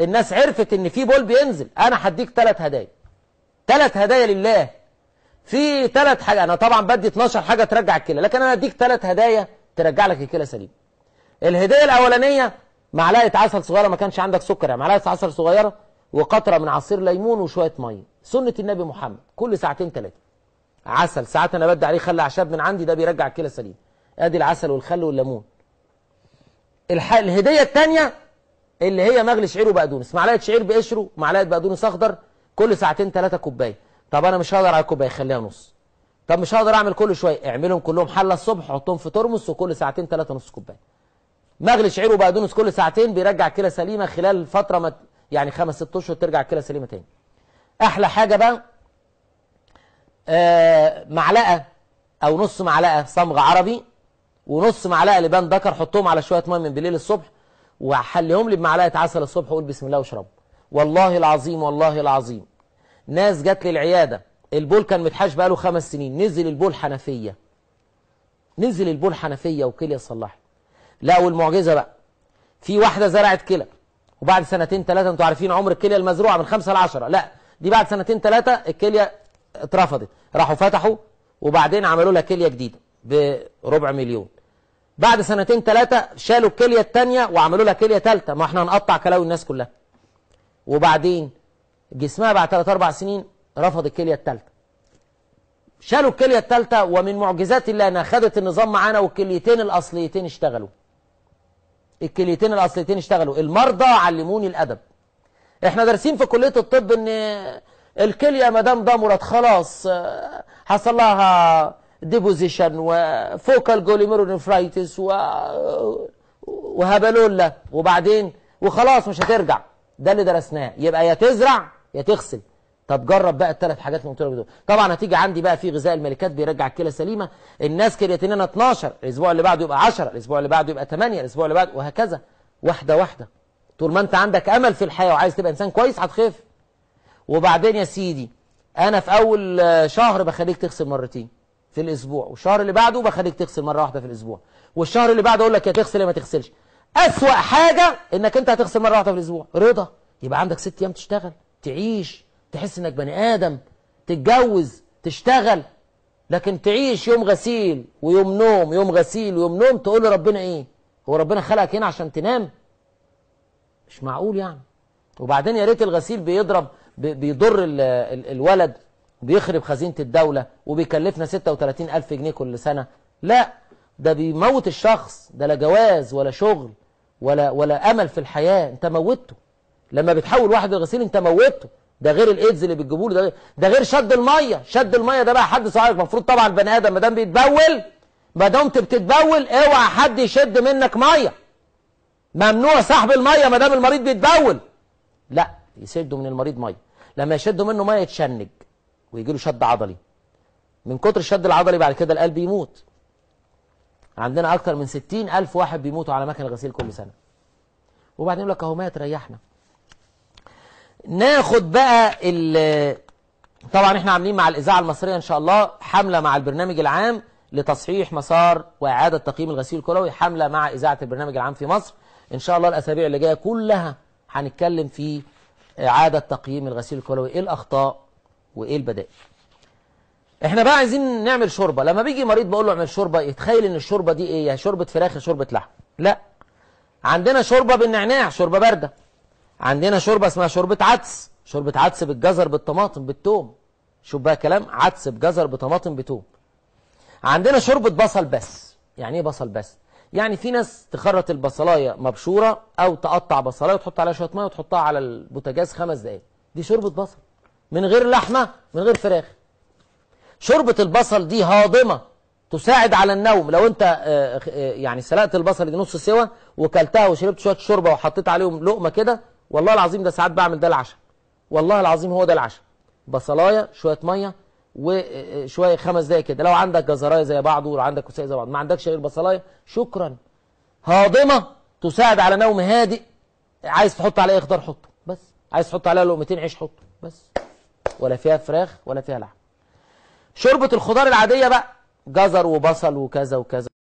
الناس عرفت ان في بول بينزل انا هديك ثلاث هدايا ثلاث هدايا لله في ثلاث حاجه انا طبعا بدي 12 حاجه ترجع الكلى لكن انا اديك ثلاث هدايا ترجع لك الكلى سليم الهديه الاولانيه معلقه عسل صغيره ما كانش عندك سكر يعني معلقه عسل صغيره وقطره من عصير ليمون وشويه ميه سنه النبي محمد كل ساعتين ثلاثه عسل ساعات انا بدي عليه خل اعشاب من عندي ده بيرجع الكلى سليم ادي العسل والخل والليمون الهديه الثانيه اللي هي مغلي شعير وبقدونس معلقه شعير بقشره معلقه بقدونس اخضر كل ساعتين ثلاثه كوبايه طب انا مش هقدر على كوبايه خليها نص طب مش هقدر اعمل كل شويه اعملهم كلهم حله الصبح حطهم في ترمس وكل ساعتين ثلاثه نص كوبايه مغلي شعير وبقدونس كل ساعتين بيرجع كلى سليمه خلال فتره ما يعني خمس ست اشهر ترجع كلى سليمه تاني احلى حاجه بقى آه معلقه او نص معلقه صمغ عربي ونص معلقه لبان ذكر حطهم على شويه ميه من بالليل الصبح وحليهم لي بمعلقه عسل الصبح وقول بسم الله واشرب والله العظيم والله العظيم ناس جات لي العياده البول كان متحاش بقاله خمس سنين نزل البول حنفيه نزل البول حنفيه وكليه صلحت لا والمعجزه بقى في واحده زرعت كلى وبعد سنتين ثلاثه انتوا عارفين عمر الكليه المزروعه من خمسه ل 10 لا دي بعد سنتين ثلاثه الكليه اترفضت راحوا فتحوا وبعدين عملوا لها كليه جديده بربع مليون بعد سنتين ثلاثة شالوا الكلية الثانية وعملوا لها كلية ثالثة ما احنا هنقطع كلاوي الناس كلها وبعدين جسمها بعد ثلاث أربع سنين رفض الكلية الثالثة شالوا الكلية الثالثة ومن معجزات الله أنها خدت النظام معانا والكليتين الأصليتين اشتغلوا الكليتين الأصليتين اشتغلوا المرضى علموني الأدب احنا دارسين في كلية الطب ان الكلية مدام دمرت خلاص آه، حصل لها ديبوزيشن وفوكال جوليميرونيفرايتس و وهبلولا وبعدين وخلاص مش هترجع ده اللي درسناه يبقى يا تزرع يا تغسل طب جرب بقى الثلاث حاجات اللي قلت لك دول طبعا هتيجي عندي بقى في غذاء الملكات بيرجع الكلى سليمه الناس كرياتينين 12 الاسبوع اللي بعده يبقى 10 الاسبوع اللي بعده يبقى 8 الاسبوع اللي بعده وهكذا واحده واحده طول ما انت عندك امل في الحياه وعايز تبقى انسان كويس هتخف وبعدين يا سيدي انا في اول شهر بخليك تغسل مرتين في الاسبوع والشهر اللي بعده بخليك تغسل مره واحده في الاسبوع والشهر اللي بعده اقول لك يا تغسل يا ما تغسلش اسوا حاجه انك انت هتغسل مره واحده في الاسبوع رضا يبقى عندك ست ايام تشتغل تعيش تحس انك بني ادم تتجوز تشتغل لكن تعيش يوم غسيل ويوم نوم يوم غسيل ويوم نوم تقول لربنا ايه هو ربنا خلقك هنا عشان تنام مش معقول يعني وبعدين يا ريت الغسيل بيضرب بيضر الولد بيخرب خزينة الدولة وبيكلفنا 36 ألف جنيه كل سنة لا ده بيموت الشخص ده لا جواز ولا شغل ولا, ولا أمل في الحياة انت موته لما بتحول واحد للغسيل انت موته ده غير الايدز اللي بتجيبوا ده ده غير شد الميه شد الميه ده بقى حد صعب المفروض طبعا البني ادم ما دام بيتبول ما دمت بتتبول اوعى حد يشد منك ميه ممنوع سحب الميه ما دام المريض بيتبول لا يسدوا من المريض ميه لما يشدوا منه ميه يتشنج ويجي له شد عضلي من كتر الشد العضلي بعد كده القلب يموت عندنا اكتر من ستين الف واحد بيموتوا على مكان الغسيل كل سنه وبعدين يقول لك اهو مات ريحنا ناخد بقى ال طبعا احنا عاملين مع الاذاعه المصريه ان شاء الله حمله مع البرنامج العام لتصحيح مسار واعاده تقييم الغسيل الكلوي حمله مع اذاعه البرنامج العام في مصر ان شاء الله الاسابيع اللي جايه كلها هنتكلم في اعاده تقييم الغسيل الكلوي ايه الاخطاء وايه البدائل احنا بقى عايزين نعمل شوربه لما بيجي مريض بقول له اعمل شوربه يتخيل ان الشوربه دي ايه يعني شوربه فراخ يا شوربه لحم لا عندنا شوربه بالنعناع شوربه بارده عندنا شوربه اسمها شوربه عدس شوربه عدس بالجزر بالطماطم بالثوم شوف بقى كلام عدس بجزر بطماطم بثوم عندنا شوربه بصل بس يعني ايه بصل بس يعني في ناس تخرط البصلايه مبشوره او تقطع بصلايه وتحط عليها شويه ميه وتحطها على البوتاجاز خمس دقائق دي شوربه بصل من غير لحمة من غير فراخ شوربة البصل دي هاضمة تساعد على النوم لو انت آه، آه، يعني سلقت البصل دي نص سوا وكلتها وشربت شوية شوربة وحطيت عليهم لقمة كده والله العظيم ده ساعات بعمل ده العشاء والله العظيم هو ده العشاء بصلاية شوية مية وشوية آه، خمس دقايق كده لو عندك جزراية زي بعض عندك كوسية زي بعض ما عندكش غير بصلاية شكرا هاضمة تساعد على نوم هادئ عايز تحط عليه خضار حطه بس عايز تحط عليها لقمتين عيش حطه بس ولا فيها فراخ ولا فيها لحم شوربه الخضار العاديه بقى جزر وبصل وكذا وكذا